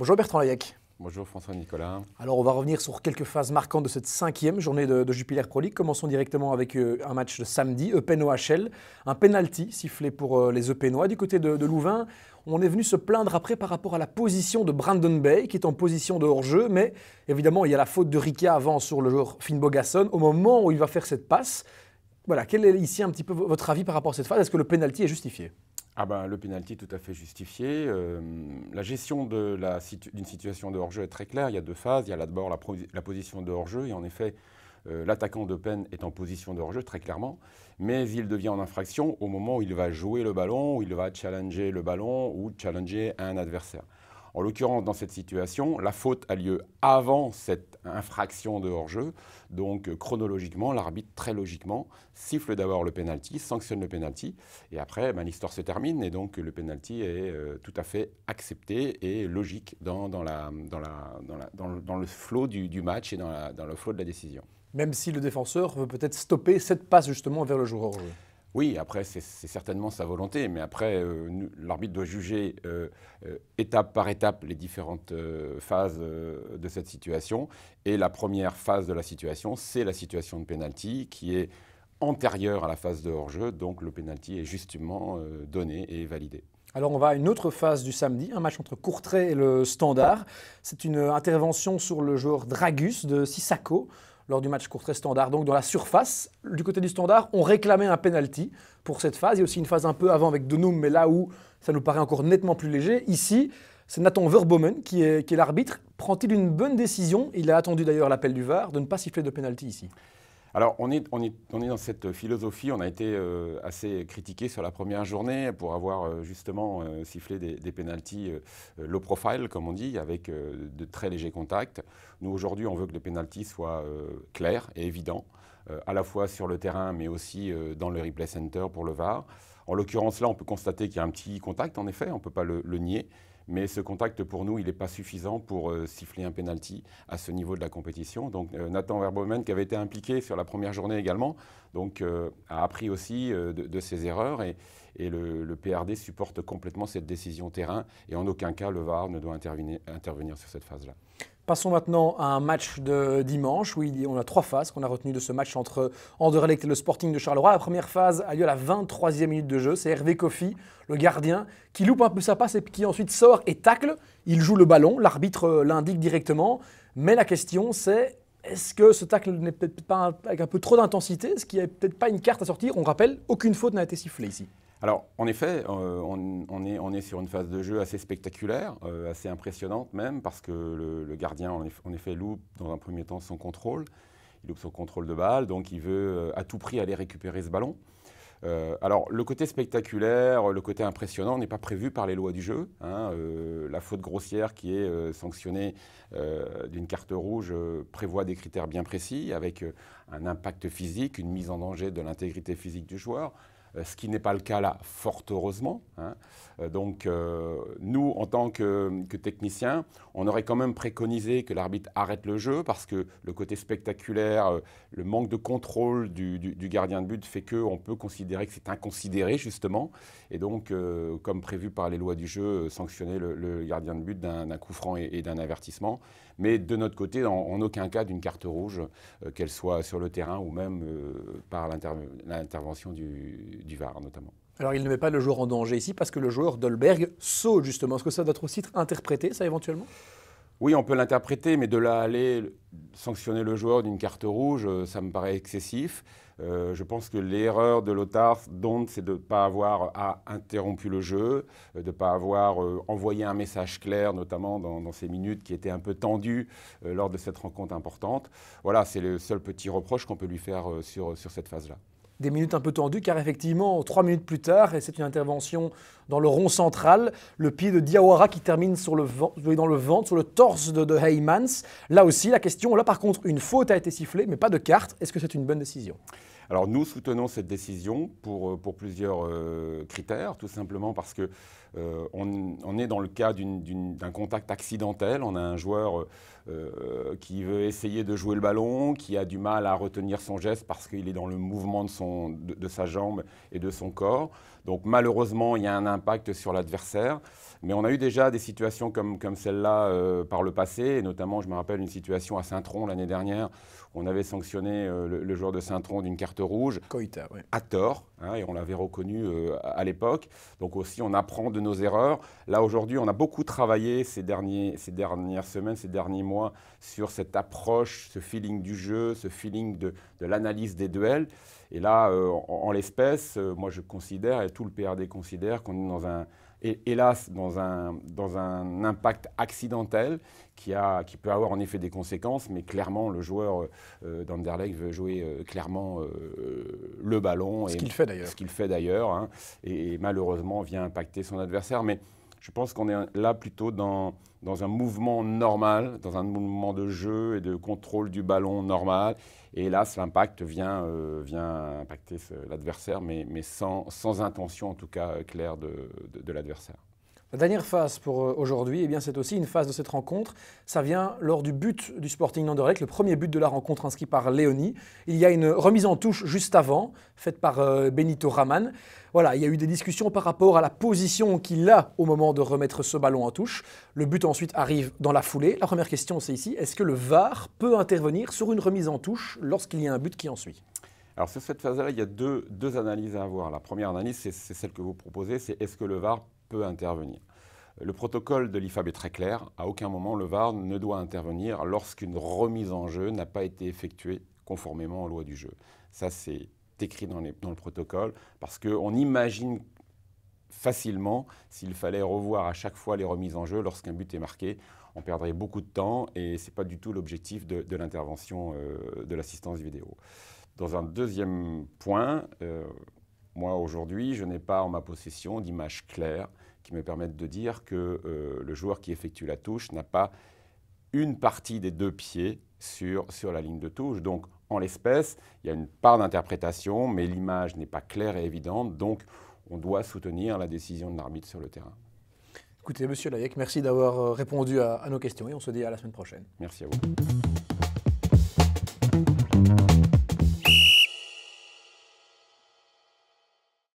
Bonjour Bertrand Layec. Bonjour François Nicolas. Alors on va revenir sur quelques phases marquantes de cette cinquième journée de, de Jupiler Pro League. Commençons directement avec euh, un match de samedi, EPNO-HL. Un penalty sifflé pour euh, les EPNOis du côté de, Louvain. On est venu se plaindre après par rapport à la position de Brandon Bay qui est en position de hors-jeu. Mais évidemment il y a la faute de Rika avant sur le joueur Finn Bogasson au moment où il va faire cette passe. Voilà, quel est ici un petit peu votre avis par rapport à cette phase Est-ce que le penalty est justifié ah ben, Le pénalty tout à fait justifié. Euh, la gestion d'une situation de hors-jeu est très claire. Il y a deux phases. Il y a d'abord la, position de hors-jeu. Et en effet, euh, l'attaquant de peine est en position de hors-jeu, très clairement. Mais il devient en infraction au moment où il va jouer le ballon, où il va challenger le ballon ou challenger un adversaire. En l'occurrence, dans cette situation, la faute a lieu avant cette infraction de hors-jeu. Donc euh, chronologiquement, l'arbitre, très logiquement, siffle d'abord le penalty, sanctionne le penalty, et après, ben, l'histoire se termine, et donc le penalty est euh, tout à fait accepté et logique dans, la, dans, le, flot du, match et dans, le flot de la décision. Même si le défenseur veut peut-être stopper cette passe justement vers le joueur hors-jeu. Oui, après, c'est certainement sa volonté, mais après, euh, l'arbitre doit juger euh, euh, étape par étape les différentes phases de cette situation. Et la première phase de la situation, c'est la situation de pénalty, qui est antérieure à la phase de hors-jeu, donc le pénalty est justement donné et validé. Alors on va à une autre phase du samedi, un match entre Courtrai et le Standard. C'est une intervention sur le joueur Dragus de Sissako lors du match court très standard. Donc dans la surface, du côté du standard, on réclamait un penalty pour cette phase. Il y a aussi une phase un peu avant avec Denoum, mais là où ça nous paraît encore nettement plus léger. Ici, c'est Nathan Verbomen qui est, l'arbitre. Prend-il une bonne décision Il a attendu d'ailleurs l'appel du VAR de ne pas siffler de penalty ici. Alors, on est, dans cette philosophie. On a été euh, assez critiqué sur la première journée pour avoir euh, justement euh, sifflé des, des pénalties low profile, comme on dit, avec de très légers contacts. Nous, aujourd'hui, on veut que les pénalties soient clairs et évidents, à la fois sur le terrain, mais aussi dans le replay center pour le VAR. En l'occurrence, là, on peut constater qu'il y a un petit contact, en effet, on ne peut pas le nier. Mais ce contact, pour nous, il n'est pas suffisant pour euh, siffler un penalty à ce niveau de la compétition. Donc euh, Nathan Verbomen, qui avait été impliqué sur la première journée également, donc, euh, a appris aussi de, ses erreurs. Et, le, PRD supporte complètement cette décision terrain. Et en aucun cas, le VAR ne doit intervenir sur cette phase-là. Passons maintenant à un match de dimanche. où on a trois phases qu'on a retenues de ce match entre Anderlecht et le Sporting de Charleroi. La première phase a lieu à la 23e minute de jeu. C'est Hervé Koffi, le gardien, qui loupe un peu sa passe et qui ensuite sort et tacle. Il joue le ballon. L'arbitre euh, l'indique directement. Mais la question, c'est est-ce que ce tacle n'est peut-être pas avec un peu trop d'intensité Est-ce qu'il n'y a peut-être pas une carte à sortir On rappelle, aucune faute n'a été sifflée ici. Alors, en effet, euh, on, est, sur une phase de jeu assez spectaculaire, euh, assez impressionnante même, parce que le, gardien, en effet, loupe dans un premier temps son contrôle. Il loupe son contrôle de balle, donc il veut euh, à tout prix aller récupérer ce ballon. alors, le côté spectaculaire, le côté impressionnant n'est pas prévu par les lois du jeu. Hein, la faute grossière qui est sanctionnée d'une carte rouge prévoit des critères bien précis, avec un impact physique, une mise en danger de l'intégrité physique du joueur, euh, ce qui n'est pas le cas là, fort heureusement. Hein. Euh, donc euh, nous, en tant que, que, techniciens, on aurait quand même préconisé que l'arbitre arrête le jeu parce que le côté spectaculaire, le manque de contrôle du, gardien de but fait qu'on peut considérer que c'est inconsidéré justement. Et donc, comme prévu par les lois du jeu, sanctionner le, gardien de but d'un coup franc et, d'un avertissement. Mais de notre côté, en, aucun cas d'une carte rouge, qu'elle soit sur le terrain ou même par l'intervention du du Var notamment. Alors il ne met pas le joueur en danger ici parce que le joueur Dolberg saute justement. Est-ce que ça doit être aussi interprété ça éventuellement oui, on peut l'interpréter, mais de là aller sanctionner le joueur d'une carte rouge, euh, ça me paraît excessif. Euh, je pense que l'erreur de Lothar donc, c'est de ne pas avoir interrompu le jeu, euh, de ne pas avoir envoyé un message clair, notamment dans, ces minutes qui étaient un peu tendues lors de cette rencontre importante. Voilà, c'est le seul petit reproche qu'on peut lui faire sur cette phase-là des minutes un peu tendues, car effectivement, trois minutes plus tard, et c'est une intervention dans le rond central, le pied de Diawara qui termine sur le dans le ventre, sur le torse de, de Heymans. Là aussi, la question, là par contre, une faute a été sifflée, mais pas de carte. Est-ce que c'est une bonne décision alors nous soutenons cette décision pour, euh, plusieurs euh, critères, tout simplement parce que euh, on, est dans le cas d'un contact accidentel. On a un joueur qui veut essayer de jouer le ballon, qui a du mal à retenir son geste parce qu'il est dans le mouvement de, de sa jambe et de son corps. Donc malheureusement, il y a un impact sur l'adversaire. Mais on a eu déjà des situations comme, comme celle-là euh, par le passé, et notamment, je me rappelle une situation à Saint-Tron l'année dernière. Où on avait sanctionné euh, le, joueur de Saint-Tron d'une carte rouge. Coïta, oui. À tort, hein, et on l'avait reconnu euh, à, l'époque. Donc aussi, on apprend de nos erreurs. Là, aujourd'hui, on a beaucoup travaillé ces, derniers, ces dernières semaines, ces derniers mois, sur cette approche, ce feeling du jeu, ce feeling de, l'analyse des duels. Et là, en l'espèce, moi, je considère, et tout le PRD considère, qu'on est dans un hélas, dans un, dans un impact accidentel qui, a, qui peut avoir en effet des conséquences, mais clairement, le joueur euh, euh d'Anderlecht veut jouer euh, clairement euh, le ballon. Ce qu'il fait d'ailleurs. Ce qu'il fait d'ailleurs, hein, et, et, malheureusement vient impacter son adversaire. Mais je pense qu'on est là plutôt dans, dans un mouvement normal, dans un mouvement de jeu et de contrôle du ballon normal. Et hélas, l'impact vient, euh, vient impacter l'adversaire, mais, mais sans, sans, intention en tout cas euh, claire de l'adversaire. La dernière phase pour euh, aujourd'hui, et eh bien c'est aussi une phase de cette rencontre. Ça vient lors du but du Sporting Anderlecht, le premier but de la rencontre inscrit par Léonie. Il y a une remise en touche juste avant, faite par euh, Benito Raman. Voilà, il y a eu des discussions par rapport à la position qu'il a au moment de remettre ce ballon en touche. Le but ensuite arrive dans la foulée. La première question, c'est ici, est-ce que le VAR peut intervenir sur une remise en touche lorsqu'il y a un but qui en suit alors sur cette phase-là, il y a deux, deux, analyses à avoir. La première analyse, c'est celle que vous proposez, c'est est-ce que le VAR peut intervenir. Le protocole de l'IFAB est très clair. À aucun moment, le VAR ne doit intervenir lorsqu'une remise en jeu n'a pas été effectuée conformément aux lois du jeu. Ça, c'est écrit dans, le protocole parce qu'on imagine facilement s'il fallait revoir à chaque fois les remises en jeu lorsqu'un but est marqué. On perdrait beaucoup de temps et c'est pas du tout l'objectif de, l'intervention euh, de l'assistance vidéo. Dans un deuxième point, euh, moi, aujourd'hui, je n'ai pas en ma possession d'image claire qui me permettent de dire que euh, le joueur qui effectue la touche n'a pas une partie des deux pieds sur, sur la ligne de touche. Donc, en l'espèce, il y a une part d'interprétation, mais l'image n'est pas claire et évidente. Donc, on doit soutenir la décision de l'arbitre sur le terrain. Écoutez, Monsieur Layek, merci d'avoir euh, répondu à nos questions et on se dit à la semaine prochaine. Merci à vous.